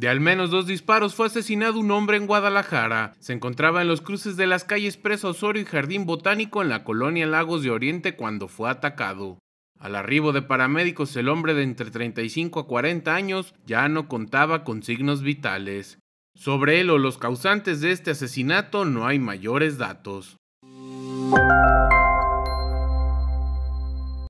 De al menos dos disparos fue asesinado un hombre en Guadalajara. Se encontraba en los cruces de las calles Presa Osorio y Jardín Botánico en la colonia Lagos de Oriente cuando fue atacado. Al arribo de paramédicos, el hombre de entre 35 a 40 años ya no contaba con signos vitales. Sobre él o los causantes de este asesinato no hay mayores datos.